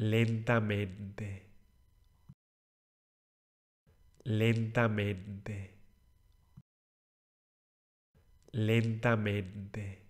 lentamente, lentamente, lentamente.